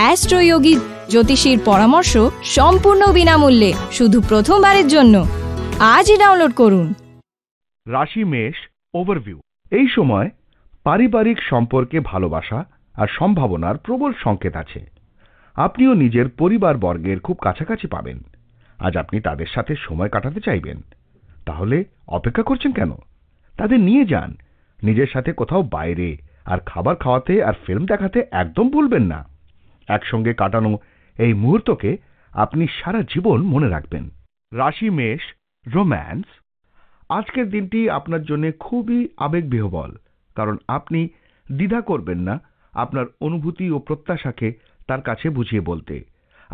অ্যাস্ট্রোয়োগী জ্যোতিষীর পরামর্শ সম্পূর্ণ বিনামূল্যে শুধু প্রথমবারের জন্য আজই ডাউনলোড করুন রাশি মেষ ওভারভিউ এই সময় পারিবারিক সম্পর্কে ভালোবাসা আর সম্ভাবনার প্রবল সংকেত আছে আপনিও নিজের পরিবারবর্গের খুব কাছাকাছি পাবেন আজ আপনি তাদের সাথে সময় কাটাতে চাইবেন তাহলে অপেক্ষা করছেন কেন তাদের নিয়ে যান নিজের সাথে কোথাও বাইরে আর খাবার খাওয়াতে আর ফিল্ম দেখাতে একদম ভুলবেন না একসঙ্গে কাটানো এই মুহূর্তকে আপনি সারা জীবন মনে রাখবেন রাশি মেষ রোম্যান্স আজকের দিনটি আপনার জন্য খুবই আবেগবিহবল কারণ আপনি দ্বিধা করবেন না আপনার অনুভূতি ও প্রত্যাশাকে তার কাছে বুঝিয়ে বলতে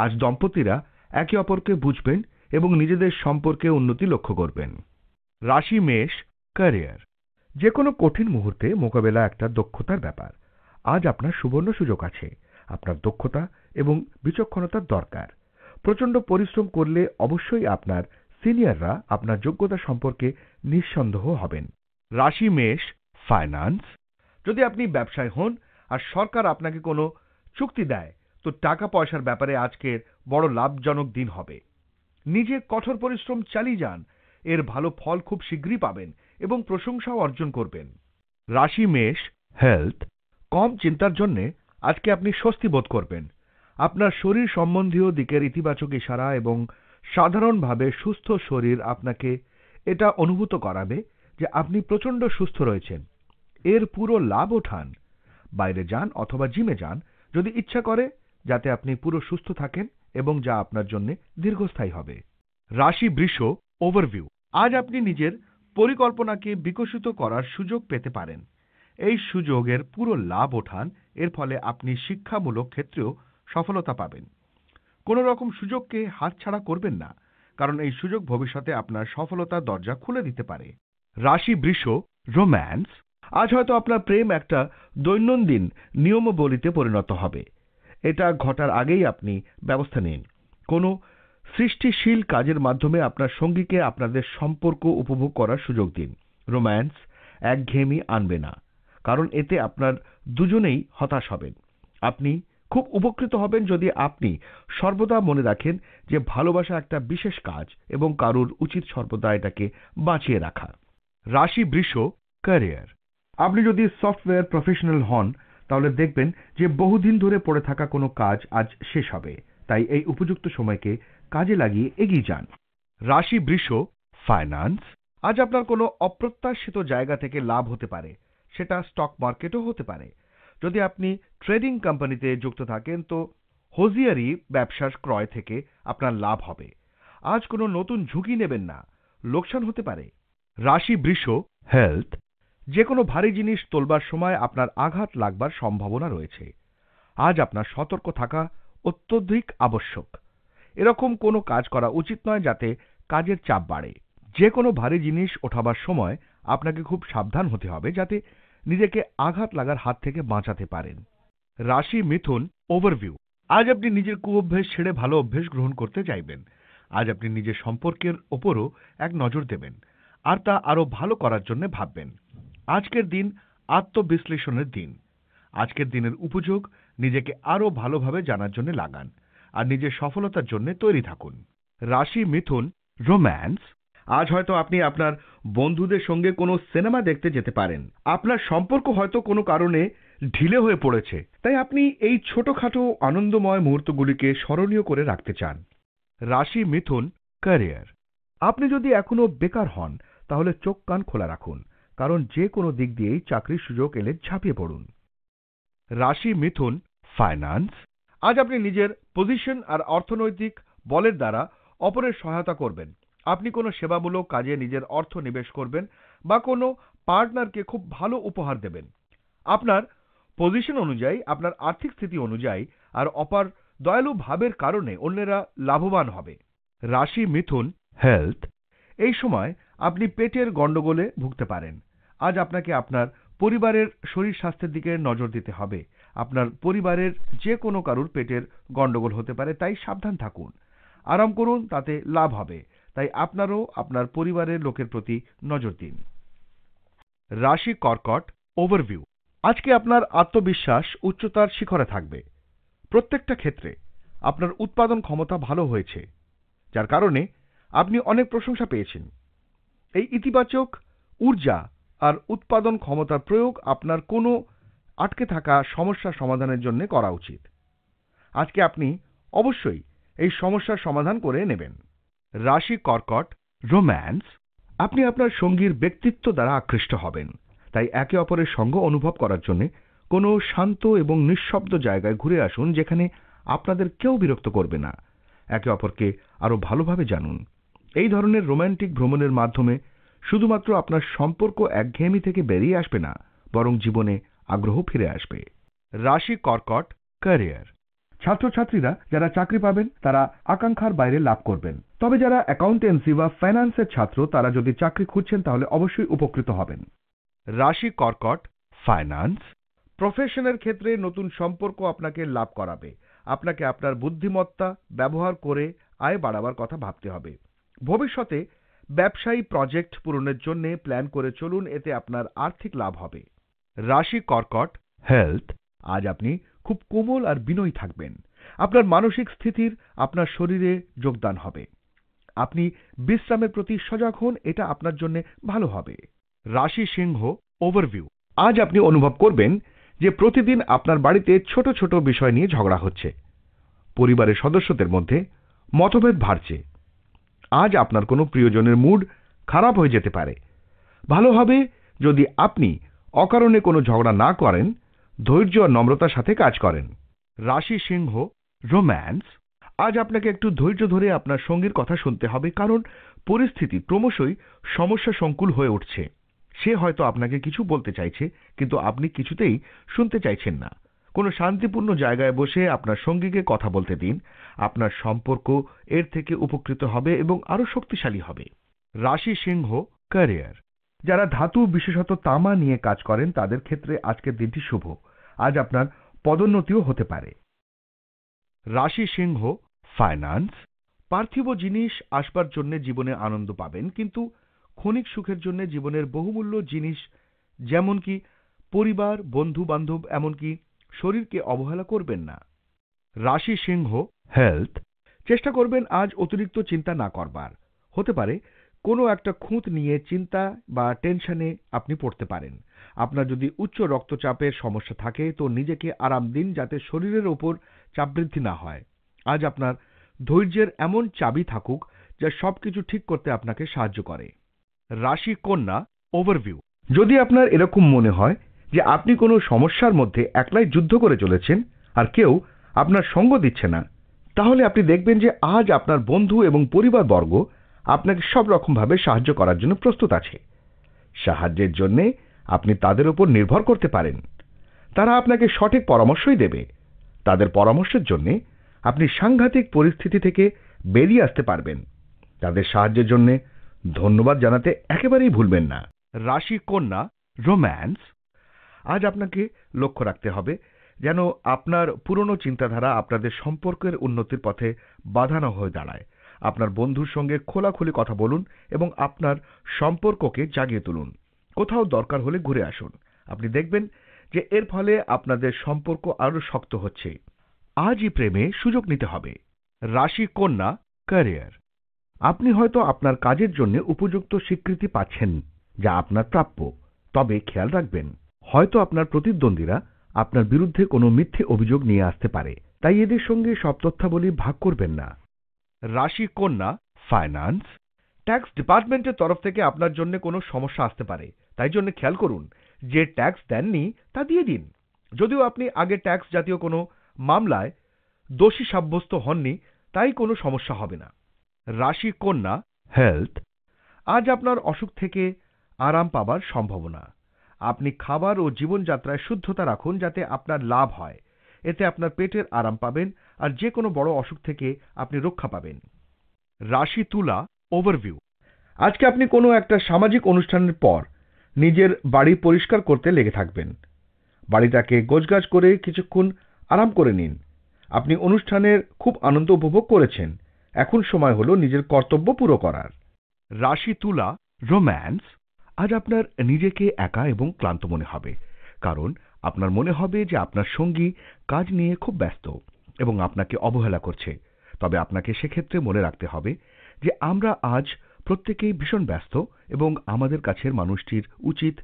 আজ দম্পতিরা একে অপরকে বুঝবেন এবং নিজেদের সম্পর্কে উন্নতি লক্ষ্য করবেন রাশি মেষ ক্যারিয়ার যে কোনো কঠিন মুহূর্তে মোকাবেলা একটা দক্ষতার ব্যাপার আজ আপনার সুবর্ণ সুযোগ আছে আপনার দক্ষতা এবং বিচক্ষণতার দরকার প্রচণ্ড পরিশ্রম করলে অবশ্যই আপনার সিনিয়ররা আপনার যোগ্যতা সম্পর্কে নিঃসন্দেহ হবেন রাশি মেষ ফাইন্যান্স যদি আপনি ব্যবসায় হন আর সরকার আপনাকে কোনো চুক্তি দেয় তো টাকা পয়সার ব্যাপারে আজকের বড় লাভজনক দিন হবে নিজে কঠোর পরিশ্রম চালিয়ে যান এর ভালো ফল খুব শীঘ্রই পাবেন এবং প্রশংসাও অর্জন করবেন রাশি মেষ হেলথ কম চিন্তার জন্যে আজকে আপনি স্বস্তি বোধ করবেন আপনার শরীর সম্বন্ধীয় দিকের ইতিবাচক ইশারা এবং সাধারণভাবে সুস্থ শরীর আপনাকে এটা অনুভূত করাবে যে আপনি প্রচণ্ড সুস্থ রয়েছেন এর পুরো লাভ ওঠান বাইরে যান অথবা জিমে যান যদি ইচ্ছা করে যাতে আপনি পুরো সুস্থ থাকেন এবং যা আপনার জন্য দীর্ঘস্থায়ী হবে রাশি বৃষ ওভারভিউ আজ আপনি নিজের পরিকল্পনাকে বিকশিত করার সুযোগ পেতে পারেন এই সুযোগের পুরো লাভ ওঠান এর ফলে আপনি শিক্ষামূলক ক্ষেত্রেও সফলতা পাবেন কোন রকম সুযোগকে হাতছাড়া করবেন না কারণ এই সুযোগ ভবিষ্যতে আপনার সফলতার দরজা খুলে দিতে পারে রাশি বৃষ রোম্যান্স আজ হয়তো আপনার প্রেম একটা দৈনন্দিন নিয়মবলিতে পরিণত হবে এটা ঘটার আগেই আপনি ব্যবস্থা নিন কোনো সৃষ্টিশীল কাজের মাধ্যমে আপনার সঙ্গীকে আপনাদের সম্পর্ক উপভোগ করার সুযোগ দিন রোম্যান্স একঘেয়েমি আনবে না কারণ এতে আপনার দুজনেই হতাশ হবেন আপনি খুব উপকৃত হবেন যদি আপনি সর্বদা মনে রাখেন যে ভালোবাসা একটা বিশেষ কাজ এবং কারুর উচিত সর্বদা এটাকে বাঁচিয়ে রাখা রাশি বৃষ ক্যারিয়ার আপনি যদি সফটওয়্যার প্রফেশনাল হন তাহলে দেখবেন যে বহুদিন ধরে পড়ে থাকা কোনো কাজ আজ শেষ হবে তাই এই উপযুক্ত সময়কে কাজে লাগিয়ে এগিয়ে যান রাশি বৃষ ফাইন্যান্স আজ আপনার কোনো অপ্রত্যাশিত জায়গা থেকে লাভ হতে পারে সেটা স্টক মার্কেটও হতে পারে যদি আপনি ট্রেডিং কোম্পানিতে যুক্ত থাকেন তো হোজিয়ারি ব্যবসার ক্রয় থেকে আপনার লাভ হবে আজ কোনো নতুন ঝুঁকি নেবেন না লোকসান হতে পারে রাশি বৃষ হেলথ যে কোনো ভারী জিনিস তোলবার সময় আপনার আঘাত লাগবার সম্ভাবনা রয়েছে আজ আপনার সতর্ক থাকা অত্যধিক আবশ্যক এরকম কোনো কাজ করা উচিত নয় যাতে কাজের চাপ বাড়ে যে কোনো ভারী জিনিস ওঠাবার সময় আপনাকে খুব সাবধান হতে হবে যাতে নিজেকে আঘাত লাগার হাত থেকে বাঁচাতে পারেন রাশি মিথুন ওভারভিউ আজ আপনি নিজের কুঅভ্যেস ছেড়ে ভালো অভ্যেস গ্রহণ করতে চাইবেন আজ আপনি নিজের সম্পর্কের ওপরও এক নজর দেবেন আর তা আরও ভালো করার জন্য ভাববেন আজকের দিন আত্মবিশ্লেষণের দিন আজকের দিনের উপযোগ নিজেকে আরও ভালোভাবে জানার জন্য লাগান আর নিজের সফলতার জন্য তৈরি থাকুন রাশি মিথুন রোম্যান্স আজ হয়তো আপনি আপনার বন্ধুদের সঙ্গে কোনো সিনেমা দেখতে যেতে পারেন আপনার সম্পর্ক হয়তো কোনো কারণে ঢিলে হয়ে পড়েছে তাই আপনি এই ছোটখাটো আনন্দময় মুহূর্তগুলিকে স্মরণীয় করে রাখতে চান রাশি মিথুন ক্যারিয়ার আপনি যদি এখনও বেকার হন তাহলে চোখ কান খোলা রাখুন কারণ যে কোনো দিক দিয়েই চাকরির সুযোগ এলে ঝাঁপিয়ে পড়ুন রাশি মিথুন ফাইন্যান্স আজ আপনি নিজের পজিশন আর অর্থনৈতিক বলের দ্বারা অপরের সহায়তা করবেন আপনি কোনো সেবামূলক কাজে নিজের অর্থ নিবেশ করবেন বা কোনো পার্টনারকে খুব ভালো উপহার দেবেন আপনার পজিশন অনুযায়ী আপনার আর্থিক স্থিতি অনুযায়ী আর অপার দয়ালু ভাবের কারণে অন্যেরা লাভবান হবে রাশি মিথুন হেলথ এই সময় আপনি পেটের গণ্ডগোলে ভুগতে পারেন আজ আপনাকে আপনার পরিবারের শরীর স্বাস্থ্যের দিকে নজর দিতে হবে আপনার পরিবারের যে কোনো কারুর পেটের গণ্ডগোল হতে পারে তাই সাবধান থাকুন আরাম করুন তাতে লাভ হবে তাই আপনারও আপনার পরিবারের লোকের প্রতি নজর দিন রাশি কর্কট ওভারভিউ আজকে আপনার আত্মবিশ্বাস উচ্চতার শিখরে থাকবে প্রত্যেকটা ক্ষেত্রে আপনার উৎপাদন ক্ষমতা ভালো হয়েছে যার কারণে আপনি অনেক প্রশংসা পেয়েছেন এই ইতিবাচক ঊর্জা আর উৎপাদন ক্ষমতার প্রয়োগ আপনার কোনো আটকে থাকা সমস্যা সমাধানের জন্য করা উচিত আজকে আপনি অবশ্যই এই সমস্যার সমাধান করে নেবেন রাশি কর্কট রোম্যান্স আপনি আপনার সঙ্গীর ব্যক্তিত্ব দ্বারা আকৃষ্ট হবেন তাই একে অপরের সঙ্গ অনুভব করার জন্য কোনো শান্ত এবং নিঃশব্দ জায়গায় ঘুরে আসুন যেখানে আপনাদের কেউ বিরক্ত করবে না একে অপরকে আরও ভালোভাবে জানুন এই ধরনের রোম্যান্টিক ভ্রমণের মাধ্যমে শুধুমাত্র আপনার সম্পর্ক একঘেয়েমি থেকে বেরিয়ে আসবে না বরং জীবনে আগ্রহ ফিরে আসবে রাশি কর্কট ক্যারিয়ার ছাত্রছাত্রীরা যারা চাকরি পাবেন তারা আকাঙ্ক্ষার বাইরে লাভ করবেন তবে যারা অ্যাকাউন্টেন্সি বা ফাইন্যান্সের ছাত্র তারা যদি চাকরি খুঁজছেন তাহলে অবশ্যই উপকৃত হবেন রাশি কর্কট ফাইন্যান্স প্রফেশনের ক্ষেত্রে নতুন সম্পর্ক আপনাকে লাভ করাবে আপনাকে আপনার বুদ্ধিমত্তা ব্যবহার করে আয় বাড়াবার কথা ভাবতে হবে ভবিষ্যতে ব্যবসায়ী প্রজেক্ট পূরণের জন্য প্ল্যান করে চলুন এতে আপনার আর্থিক লাভ হবে রাশি কর্কট হেলথ আজ আপনি খুব কোমল আর বিনয়ী থাকবেন আপনার মানসিক স্থিতির আপনার শরীরে যোগদান হবে আপনি বিশ্রামের প্রতি সজাগ হন এটা আপনার জন্য ভালো হবে রাশি সিংহ ওভারভিউ আজ আপনি অনুভব করবেন যে প্রতিদিন আপনার বাড়িতে ছোট ছোট বিষয় নিয়ে ঝগড়া হচ্ছে পরিবারের সদস্যদের মধ্যে মতভেদ বাড়ছে আজ আপনার কোনো প্রিয়জনের মুড খারাপ হয়ে যেতে পারে ভালো হবে যদি আপনি অকারণে কোনো ঝগড়া না করেন ধৈর্য আর নম্রতার সাথে কাজ করেন রাশি সিংহ রোম্যান্স আজ আপনাকে একটু ধৈর্য ধরে আপনার সঙ্গীর কথা শুনতে হবে কারণ পরিস্থিতি ক্রমশই সমস্যা সংকুল হয়ে উঠছে সে হয়তো আপনাকে কিছু বলতে চাইছে কিন্তু আপনি কিছুতেই শুনতে চাইছেন না কোনো শান্তিপূর্ণ জায়গায় বসে আপনার সঙ্গীকে কথা বলতে দিন আপনার সম্পর্ক এর থেকে উপকৃত হবে এবং আরও শক্তিশালী হবে রাশি সিংহ ক্যারিয়ার যারা ধাতু বিশেষত তামা নিয়ে কাজ করেন তাদের ক্ষেত্রে আজকের দিনটি শুভ আজ আপনার পদোন্নতিও হতে পারে রাশি সিংহ ফাইন্যান্স পার্থিব জিনিস আসবার জন্য জীবনে আনন্দ পাবেন কিন্তু ক্ষণিক সুখের জন্য জীবনের বহুমূল্য জিনিস যেমন কি পরিবার বন্ধু বান্ধব এমনকি শরীরকে অবহেলা করবেন না রাশি সিংহ হেলথ চেষ্টা করবেন আজ অতিরিক্ত চিন্তা না করবার হতে পারে কোনো একটা খুঁত নিয়ে চিন্তা বা টেনশনে আপনি পড়তে পারেন আপনার যদি উচ্চ রক্তচাপের সমস্যা থাকে তো নিজেকে আরাম দিন যাতে শরীরের ওপর চাপ বৃদ্ধি না হয় আজ আপনার ধৈর্যের এমন চাবি থাকুক যা সবকিছু ঠিক করতে আপনাকে সাহায্য করে রাশি কন্যা ওভারভিউ যদি আপনার এরকম মনে হয় যে আপনি কোনো সমস্যার মধ্যে একলাই যুদ্ধ করে চলেছেন আর কেউ আপনার সঙ্গ দিচ্ছে না তাহলে আপনি দেখবেন যে আজ আপনার বন্ধু এবং পরিবারবর্গ আপনাকে সব রকমভাবে সাহায্য করার জন্য প্রস্তুত আছে সাহায্যের জন্যে আপনি তাদের উপর নির্ভর করতে পারেন তারা আপনাকে সঠিক পরামর্শই দেবে তাদের পরামর্শের জন্যে আপনি সাংঘাতিক পরিস্থিতি থেকে বেরিয়ে আসতে পারবেন তাদের সাহায্যের জন্য ধন্যবাদ জানাতে একেবারেই ভুলবেন না রাশি কন্যা রোম্যান্স আজ আপনাকে লক্ষ্য রাখতে হবে যেন আপনার পুরনো চিন্তাধারা আপনাদের সম্পর্কের উন্নতির পথে বাধানো হয়ে দাঁড়ায় আপনার বন্ধুর সঙ্গে খোলাখুলি কথা বলুন এবং আপনার সম্পর্ককে জাগিয়ে তুলুন কোথাও দরকার হলে ঘুরে আসুন আপনি দেখবেন যে এর ফলে আপনাদের সম্পর্ক আরও শক্ত হচ্ছে আজই প্রেমে সুযোগ নিতে হবে রাশি কন্যা ক্যারিয়ার আপনি হয়তো আপনার কাজের জন্য উপযুক্ত স্বীকৃতি পাচ্ছেন যা আপনার প্রাপ্য তবে খেয়াল রাখবেন হয়তো আপনার প্রতিদ্বন্দ্বীরা আপনার বিরুদ্ধে কোনো মিথ্যে অভিযোগ নিয়ে আসতে পারে তাই এদের সঙ্গে সব তথ্যাবলী ভাগ করবেন না রাশি কন্যা ফাইন্যান্স ট্যাক্স ডিপার্টমেন্টের তরফ থেকে আপনার জন্য কোনো সমস্যা আসতে পারে তাই জন্য খেয়াল করুন যে ট্যাক্স দেননি তা দিয়ে দিন যদিও আপনি আগে ট্যাক্স জাতীয় কোনো মামলায় দোষী সাব্যস্ত হননি তাই কোনো সমস্যা হবে না রাশি কন্যা হেলথ আজ আপনার অসুখ থেকে আরাম পাবার সম্ভাবনা আপনি খাবার ও জীবনযাত্রায় শুদ্ধতা রাখুন যাতে আপনার লাভ হয় এতে আপনার পেটের আরাম পাবেন আর যে কোনো বড় অসুখ থেকে আপনি রক্ষা পাবেন রাশি তুলা ওভারভিউ আজকে আপনি কোনো একটা সামাজিক অনুষ্ঠানের পর নিজের বাড়ি পরিষ্কার করতে লেগে থাকবেন বাড়িটাকে গোছগাছ করে কিছুক্ষণ আরাম করে নিন আপনি অনুষ্ঠানের খুব আনন্দ উপভোগ করেছেন এখন সময় হলো নিজের কর্তব্য পুরো করার রাশি তুলা রোম্যান্স আজ আপনার নিজেকে একা এবং ক্লান্ত মনে হবে কারণ আপনার মনে হবে যে আপনার সঙ্গী কাজ নিয়ে খুব ব্যস্ত এবং আপনাকে অবহেলা করছে তবে আপনাকে সেক্ষেত্রে মনে রাখতে হবে যে আমরা আজ প্রত্যেকেই ভীষণ ব্যস্ত এবং আমাদের কাছের মানুষটির উচিত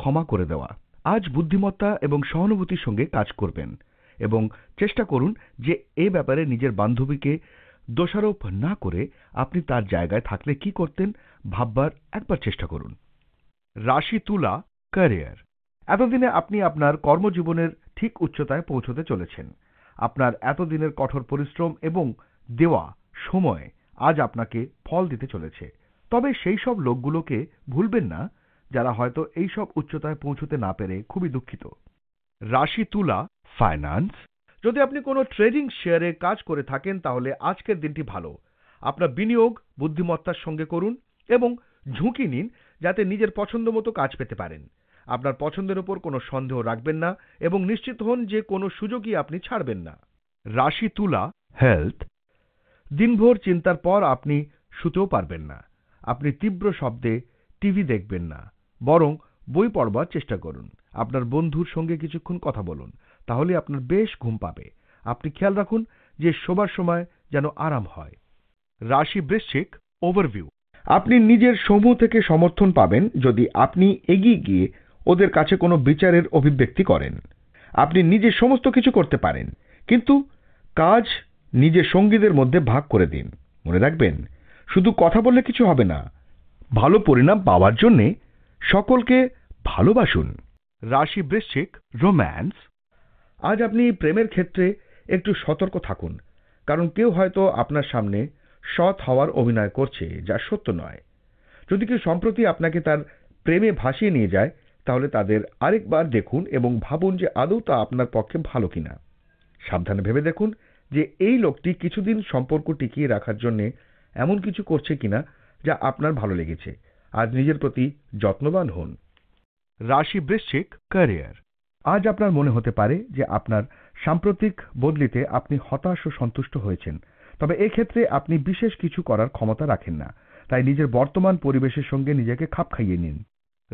ক্ষমা করে দেওয়া আজ বুদ্ধিমত্তা এবং সহানুভূতির সঙ্গে কাজ করবেন এবং চেষ্টা করুন যে এ ব্যাপারে নিজের বান্ধবীকে দোষারোপ না করে আপনি তার জায়গায় থাকলে কি করতেন ভাববার একবার চেষ্টা করুন রাশি তুলা ক্যারিয়ার এতদিনে আপনি আপনার কর্মজীবনের ঠিক উচ্চতায় পৌঁছতে চলেছেন আপনার এতদিনের কঠোর পরিশ্রম এবং দেওয়া সময় আজ আপনাকে ফল দিতে চলেছে তবে সেই সব লোকগুলোকে ভুলবেন না যারা হয়তো এই সব উচ্চতায় পৌঁছতে না পেরে খুবই দুঃখিত রাশি তুলা ফাইন্যান্স যদি আপনি কোনো ট্রেডিং শেয়ারে কাজ করে থাকেন তাহলে আজকের দিনটি ভালো আপনার বিনিয়োগ বুদ্ধিমত্তার সঙ্গে করুন এবং ঝুঁকি নিন যাতে নিজের পছন্দ মতো কাজ পেতে পারেন আপনার পছন্দের ওপর কোনো সন্দেহ রাখবেন না এবং নিশ্চিত হন যে কোনো সুযোগই আপনি ছাড়বেন না রাশি তুলা হেলথ দিনভর চিন্তার পর আপনি শুতেও পারবেন না আপনি তীব্র শব্দে টিভি দেখবেন না বরং বই পড়বার চেষ্টা করুন আপনার বন্ধুর সঙ্গে কিছুক্ষণ কথা বলুন তাহলে আপনার বেশ ঘুম পাবে আপনি খেয়াল রাখুন যে শোবার সময় যেন আরাম হয় রাশি বৃশ্চিক ওভারভিউ আপনি নিজের সমূহ থেকে সমর্থন পাবেন যদি আপনি এগিয়ে গিয়ে ওদের কাছে কোনো বিচারের অভিব্যক্তি করেন আপনি নিজে সমস্ত কিছু করতে পারেন কিন্তু কাজ নিজে সঙ্গীদের মধ্যে ভাগ করে দিন মনে রাখবেন শুধু কথা বললে কিছু হবে না ভালো পরিণাম পাওয়ার জন্যে সকলকে ভালোবাসুন রাশি বৃশ্চিক রোম্যান্স আজ আপনি প্রেমের ক্ষেত্রে একটু সতর্ক থাকুন কারণ কেউ হয়তো আপনার সামনে সৎ হওয়ার অভিনয় করছে যা সত্য নয় যদি কেউ সম্প্রতি আপনাকে তার প্রেমে ভাসিয়ে নিয়ে যায় তাহলে তাদের আরেকবার দেখুন এবং ভাবুন যে আদৌ তা আপনার পক্ষে ভালো কিনা সাবধানে ভেবে দেখুন যে এই লোকটি কিছুদিন সম্পর্ক টিকিয়ে রাখার জন্য এমন কিছু করছে কিনা যা আপনার ভালো লেগেছে আজ নিজের প্রতি যত্নবান হন রাশি বৃশ্চিক ক্যারিয়ার আজ আপনার মনে হতে পারে যে আপনার সাম্প্রতিক বদলিতে আপনি হতাশ ও সন্তুষ্ট হয়েছেন তবে এক্ষেত্রে আপনি বিশেষ কিছু করার ক্ষমতা রাখেন না তাই নিজের বর্তমান পরিবেশের সঙ্গে নিজেকে খাপ খাইয়ে নিন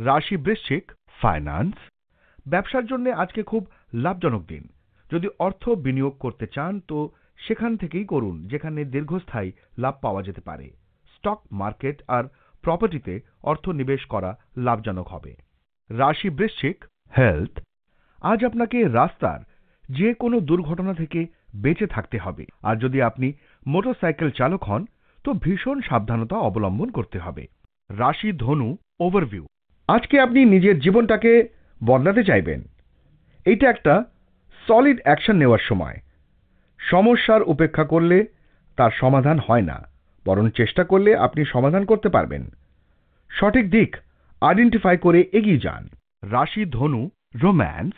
রাশি বৃশ্চিক ফাইন্যান্স ব্যবসার জন্য আজকে খুব লাভজনক দিন যদি অর্থ বিনিয়োগ করতে চান তো সেখান থেকেই করুন যেখানে দীর্ঘস্থায়ী লাভ পাওয়া যেতে পারে স্টক মার্কেট আর প্রপার্টিতে অর্থ নিবেশ করা লাভজনক হবে রাশি বৃশ্চিক হেলথ আজ আপনাকে রাস্তার যে কোনো দুর্ঘটনা থেকে বেঁচে থাকতে হবে আর যদি আপনি মোটরসাইকেল চালক হন তো ভীষণ সাবধানতা অবলম্বন করতে হবে রাশি ধনু ওভারভিউ আজকে আপনি নিজের জীবনটাকে বদলাতে চাইবেন এটা একটা সলিড অ্যাকশন নেওয়ার সময় সমস্যার উপেক্ষা করলে তার সমাধান হয় না বরং চেষ্টা করলে আপনি সমাধান করতে পারবেন সঠিক দিক আইডেন্টিফাই করে এগিয়ে যান রাশি ধনু রোম্যান্স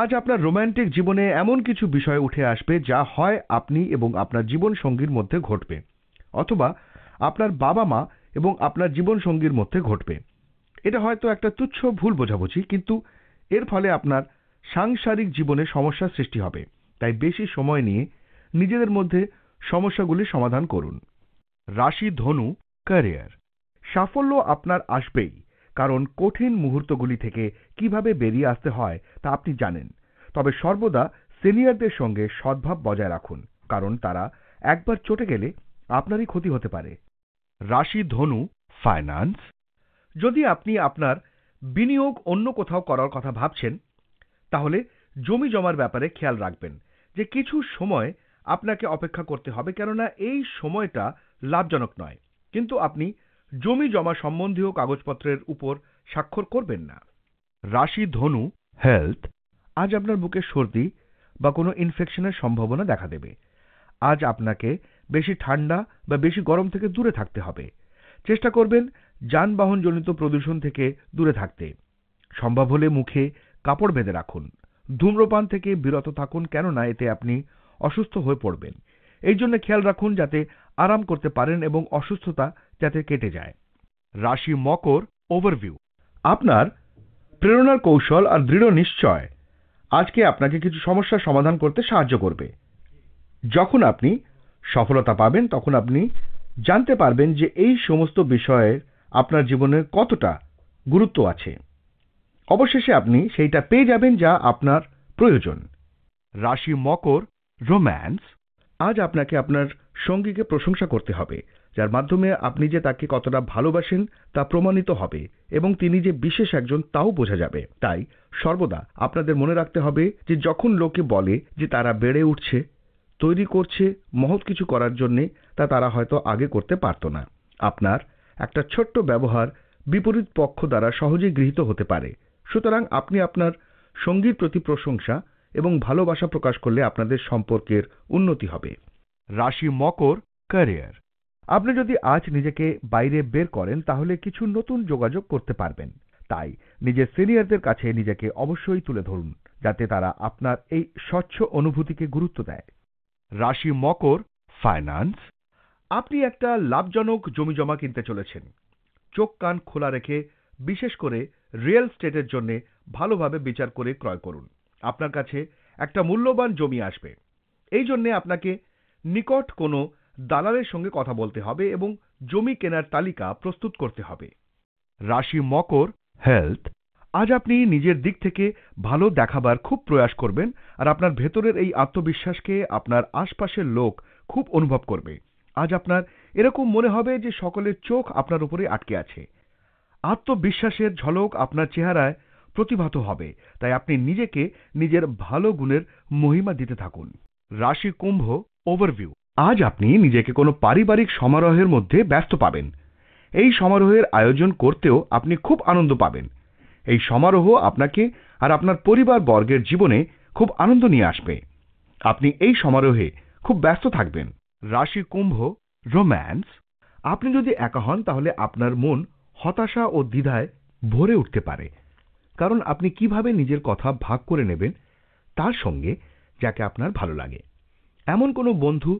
আজ আপনার রোম্যান্টিক জীবনে এমন কিছু বিষয় উঠে আসবে যা হয় আপনি এবং আপনার জীবন সঙ্গীর মধ্যে ঘটবে অথবা আপনার বাবা মা এবং আপনার জীবন সঙ্গীর মধ্যে ঘটবে এটা হয়তো একটা তুচ্ছ ভুল বোঝাবুঝি কিন্তু এর ফলে আপনার সাংসারিক জীবনে সমস্যার সৃষ্টি হবে তাই বেশি সময় নিয়ে নিজেদের মধ্যে সমস্যাগুলি সমাধান করুন রাশি ধনু ক্যারিয়ার সাফল্য আপনার আসবেই কারণ কঠিন মুহূর্তগুলি থেকে কিভাবে বেরিয়ে আসতে হয় তা আপনি জানেন তবে সর্বদা সিনিয়রদের সঙ্গে সদ্ভাব বজায় রাখুন কারণ তারা একবার চটে গেলে আপনারই ক্ষতি হতে পারে রাশি ধনু ফাইন্যান্স যদি আপনি আপনার বিনিয়োগ অন্য কোথাও করার কথা ভাবছেন তাহলে জমি জমার ব্যাপারে খেয়াল রাখবেন যে কিছু সময় আপনাকে অপেক্ষা করতে হবে কেননা এই সময়টা লাভজনক নয় কিন্তু আপনি জমি জমা সম্বন্ধীয় কাগজপত্রের উপর স্বাক্ষর করবেন না রাশি ধনু হেলথ আজ আপনার বুকে সর্দি বা কোনো ইনফেকশনের সম্ভাবনা দেখা দেবে আজ আপনাকে বেশি ঠান্ডা বা বেশি গরম থেকে দূরে থাকতে হবে চেষ্টা করবেন যানবাহনজনিত প্রদূষণ থেকে দূরে থাকতে সম্ভব হলে মুখে কাপড় বেঁধে রাখুন ধূম্রপান থেকে বিরত থাকুন কেননা এতে আপনি অসুস্থ হয়ে পড়বেন এই জন্য খেয়াল রাখুন যাতে আরাম করতে পারেন এবং অসুস্থতা যাতে কেটে যায় রাশি মকর ওভারভিউ আপনার প্রেরণার কৌশল আর দৃঢ় নিশ্চয় আজকে আপনাকে কিছু সমস্যার সমাধান করতে সাহায্য করবে যখন আপনি সফলতা পাবেন তখন আপনি জানতে পারবেন যে এই সমস্ত বিষয়ের আপনার জীবনের কতটা গুরুত্ব আছে অবশেষে আপনি সেইটা পেয়ে যাবেন যা আপনার প্রয়োজন রাশি মকর রোম্যান্স আজ আপনাকে আপনার সঙ্গীকে প্রশংসা করতে হবে যার মাধ্যমে আপনি যে তাকে কতটা ভালোবাসেন তা প্রমাণিত হবে এবং তিনি যে বিশেষ একজন তাও বোঝা যাবে তাই সর্বদা আপনাদের মনে রাখতে হবে যে যখন লোকে বলে যে তারা বেড়ে উঠছে তৈরি করছে মহৎ কিছু করার জন্যে তা তারা হয়তো আগে করতে পারত না আপনার একটা ছোট্ট ব্যবহার বিপরীত পক্ষ দ্বারা সহজে গৃহীত হতে পারে সুতরাং আপনি আপনার সঙ্গীর প্রতি প্রশংসা এবং ভালোবাসা প্রকাশ করলে আপনাদের সম্পর্কের উন্নতি হবে রাশি মকর ক্যারিয়ার আপনি যদি আজ নিজেকে বাইরে বের করেন তাহলে কিছু নতুন যোগাযোগ করতে পারবেন তাই নিজের সিনিয়রদের কাছে নিজেকে অবশ্যই তুলে ধরুন যাতে তারা আপনার এই স্বচ্ছ অনুভূতিকে গুরুত্ব দেয় রাশি মকর ফাইন্যান্স আপনি একটা লাভজনক জমিজমা কিনতে চলেছেন চোখ কান খোলা রেখে বিশেষ করে রিয়েল স্টেটের জন্য ভালোভাবে বিচার করে ক্রয় করুন আপনার কাছে একটা মূল্যবান জমি আসবে এই জন্যে আপনাকে নিকট কোনো দালালের সঙ্গে কথা বলতে হবে এবং জমি কেনার তালিকা প্রস্তুত করতে হবে রাশি মকর হেলথ আজ আপনি নিজের দিক থেকে ভালো দেখাবার খুব প্রয়াস করবেন আর আপনার ভেতরের এই আত্মবিশ্বাসকে আপনার আশপাশের লোক খুব অনুভব করবে আজ আপনার এরকম মনে হবে যে সকলের চোখ আপনার উপরে আটকে আছে আত্মবিশ্বাসের ঝলক আপনার চেহারায় প্রতিভাত হবে তাই আপনি নিজেকে নিজের ভালো গুণের মহিমা দিতে থাকুন রাশি কুম্ভ ওভারভিউ আজ আপনি নিজেকে কোনো পারিবারিক সমারোহের মধ্যে ব্যস্ত পাবেন এই সমারোহের আয়োজন করতেও আপনি খুব আনন্দ পাবেন এই সমারোহ আপনাকে আর আপনার পরিবার বর্গের জীবনে খুব আনন্দ নিয়ে আসবে আপনি এই সমারোহে খুব ব্যস্ত থাকবেন রাশি কুম্ভ রোম্যান্স আপনি যদি একা হন তাহলে আপনার মন হতাশা ও দ্বিধায় ভরে উঠতে পারে কারণ আপনি কিভাবে নিজের কথা ভাগ করে নেবেন তার সঙ্গে যাকে আপনার ভালো লাগে এমন কোনো বন্ধু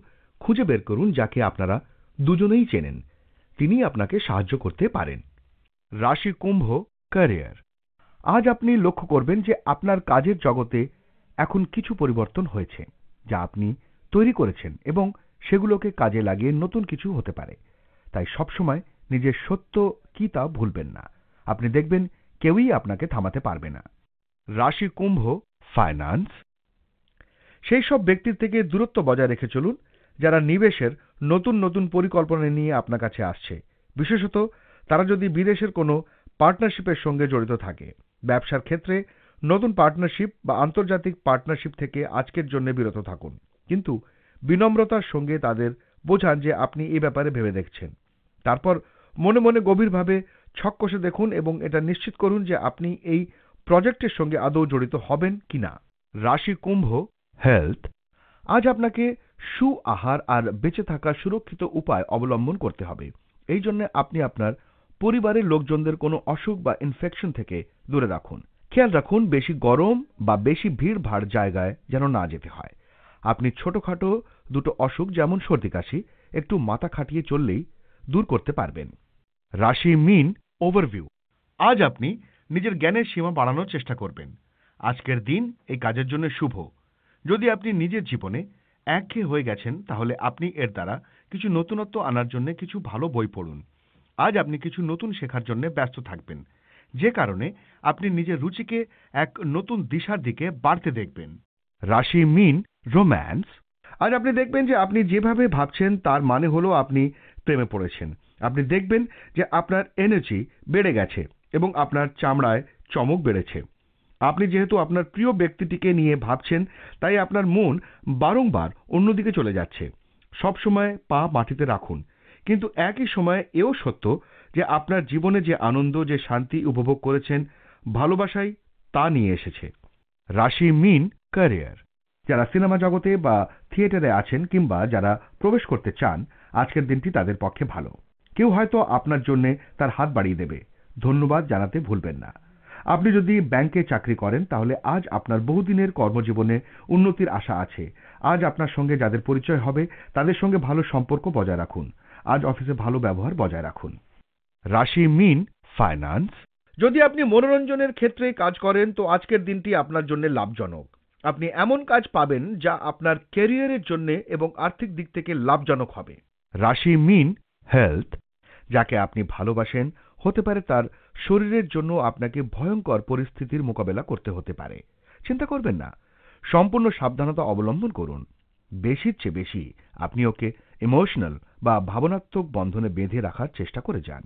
খুঁজে বের করুন যাকে আপনারা দুজনেই চেনেন তিনি আপনাকে সাহায্য করতে পারেন রাশি কুম্ভ ক্যারিয়ার আজ আপনি লক্ষ্য করবেন যে আপনার কাজের জগতে এখন কিছু পরিবর্তন হয়েছে যা আপনি তৈরি করেছেন এবং সেগুলোকে কাজে লাগিয়ে নতুন কিছু হতে পারে তাই সবসময় নিজের সত্য কি তা ভুলবেন না আপনি দেখবেন কেউই আপনাকে থামাতে পারবে না রাশি কুম্ভ ফাইন্যান্স সেই সব ব্যক্তির থেকে দূরত্ব বজায় রেখে চলুন যারা নিবেশের নতুন নতুন পরিকল্পনা নিয়ে আপনার কাছে আসছে বিশেষত তারা যদি বিদেশের কোনো পার্টনারশিপের সঙ্গে জড়িত থাকে ব্যবসার ক্ষেত্রে নতুন পার্টনারশিপ বা আন্তর্জাতিক পার্টনারশিপ থেকে আজকের জন্য বিরত থাকুন কিন্তু বিনম্রতার সঙ্গে তাদের বোঝান যে আপনি এ ব্যাপারে ভেবে দেখছেন তারপর মনে মনে গভীরভাবে ছক কষে দেখুন এবং এটা নিশ্চিত করুন যে আপনি এই প্রজেক্টের সঙ্গে আদৌ জড়িত হবেন কি না রাশি কুম্ভ হেলথ আজ আপনাকে সু আহার আর বেঁচে থাকার সুরক্ষিত উপায় অবলম্বন করতে হবে এই জন্য আপনি আপনার পরিবারের লোকজনদের কোনো অসুখ বা ইনফেকশন থেকে দূরে রাখুন খেয়াল রাখুন বেশি গরম বা বেশি ভিড় ভাড় জায়গায় যেন না যেতে হয় আপনি ছোটখাটো দুটো অসুখ যেমন সর্দি কাশি একটু মাথা খাটিয়ে চললেই দূর করতে পারবেন রাশি মিন ওভারভিউ আজ আপনি নিজের জ্ঞানের সীমা বাড়ানোর চেষ্টা করবেন আজকের দিন এই কাজের জন্য শুভ যদি আপনি নিজের জীবনে একঘেয়ে হয়ে গেছেন তাহলে আপনি এর দ্বারা কিছু নতুনত্ব আনার জন্য কিছু ভালো বই পড়ুন আজ আপনি কিছু নতুন শেখার জন্য ব্যস্ত থাকবেন যে কারণে আপনি নিজের রুচিকে এক নতুন দিশার দিকে বাড়তে দেখবেন রাশি মিন রোম্যান্স আজ আপনি দেখবেন যে আপনি যেভাবে ভাবছেন তার মানে হলো আপনি প্রেমে পড়েছেন আপনি দেখবেন যে আপনার এনার্জি বেড়ে গেছে এবং আপনার চামড়ায় চমক বেড়েছে আপনি যেহেতু আপনার প্রিয় ব্যক্তিটিকে নিয়ে ভাবছেন তাই আপনার মন বারংবার অন্যদিকে চলে যাচ্ছে সবসময় পা মাটিতে রাখুন কিন্তু একই সময়ে এও সত্য যে আপনার জীবনে যে আনন্দ যে শান্তি উপভোগ করেছেন ভালোবাসাই তা নিয়ে এসেছে রাশি মিন ক্যারিয়ার যারা সিনেমা জগতে বা থিয়েটারে আছেন কিংবা যারা প্রবেশ করতে চান আজকের দিনটি তাদের পক্ষে ভালো কেউ হয়তো আপনার জন্য তার হাত বাড়িয়ে দেবে ধন্যবাদ জানাতে ভুলবেন না আপনি যদি ব্যাংকে চাকরি করেন তাহলে আজ আপনার বহুদিনের কর্মজীবনে উন্নতির আশা আছে আজ আপনার সঙ্গে যাদের পরিচয় হবে তাদের সঙ্গে ভালো সম্পর্ক বজায় রাখুন আজ অফিসে ভালো ব্যবহার বজায় রাখুন রাশি মিন ফাইন্যান্স যদি আপনি মনোরঞ্জনের ক্ষেত্রে কাজ করেন তো আজকের দিনটি আপনার জন্য লাভজনক আপনি এমন কাজ পাবেন যা আপনার ক্যারিয়ারের জন্য এবং আর্থিক দিক থেকে লাভজনক হবে রাশি মিন হেলথ যাকে আপনি ভালোবাসেন হতে পারে তার শরীরের জন্য আপনাকে ভয়ঙ্কর পরিস্থিতির মোকাবেলা করতে হতে পারে চিন্তা করবেন না সম্পূর্ণ সাবধানতা অবলম্বন করুন বেশির চেয়ে বেশি আপনি ওকে ইমোশনাল বা ভাবনাত্মক বন্ধনে বেঁধে রাখার চেষ্টা করে যান